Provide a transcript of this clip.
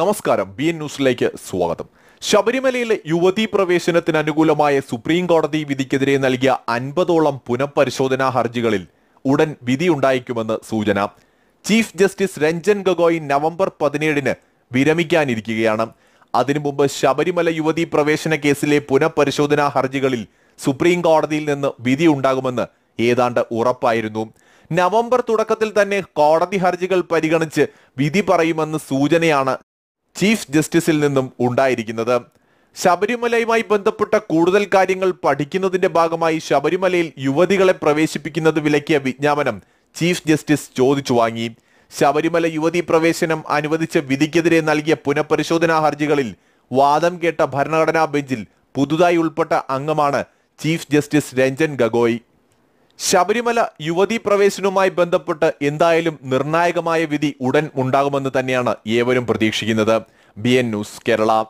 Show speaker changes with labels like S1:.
S1: നമസ്കാരം B N ന്യൂസിലേക്ക് സ്വാഗതം ശബരിമലയിലെ യുവതീ പ്രവേശനത്തിന് അനുകൂലമായ സുപ്രീം കോടതി വിധിക്കെതിരെ നൽകിയ അൻപതോളം പുനഃപരിശോധനാ ഹർജികളിൽ ഉടൻ വിധി ഉണ്ടായിരിക്കുമെന്ന് സൂചന chief justice Ranjan Gogoi November പതിനേഴിന് വിരമിക്കാനിരിക്കുകയാണ് അതിനു മുമ്പ് ശബരിമല യുവതീ പ്രവേശന കേസിലെ പുനഃപരിശോധനാ ഹർജികളിൽ സുപ്രീം കോടതിയിൽ നിന്ന് വിധി ഉണ്ടാകുമെന്ന് ഏതാണ്ട് ഉറപ്പായിരുന്നു നവംബർ തുടക്കത്തിൽ തന്നെ കോടതി ഹർജികൾ പരിഗണിച്ച് വിധി പറയുമെന്ന് സൂചനയാണ് ചീഫ് ജസ്റ്റിസിൽ നിന്നും ഉണ്ടായിരിക്കുന്നത് ശബരിമലയുമായി ബന്ധപ്പെട്ട കൂടുതൽ കാര്യങ്ങൾ പഠിക്കുന്നതിന്റെ ഭാഗമായി ശബരിമലയിൽ യുവതികളെ പ്രവേശിപ്പിക്കുന്നത് വിലക്കിയ വിജ്ഞാപനം ചീഫ് ജസ്റ്റിസ് ചോദിച്ചു വാങ്ങി ശബരിമല യുവതി പ്രവേശനം അനുവദിച്ച വിധിക്കെതിരെ നൽകിയ പുനഃപരിശോധനാ ഹർജികളിൽ വാദം കേട്ട ഭരണഘടനാ ബെഞ്ചിൽ പുതുതായി ഉൾപ്പെട്ട അംഗമാണ് ചീഫ് ജസ്റ്റിസ് രഞ്ജൻ ഗഗോയ് ശബരിമല യുവതീ പ്രവേശനവുമായി ബന്ധപ്പെട്ട് എന്തായാലും നിർണായകമായ വിധി ഉടൻ ഉണ്ടാകുമെന്ന് തന്നെയാണ് ഏവരും പ്രതീക്ഷിക്കുന്നത് ബി ന്യൂസ് കേരള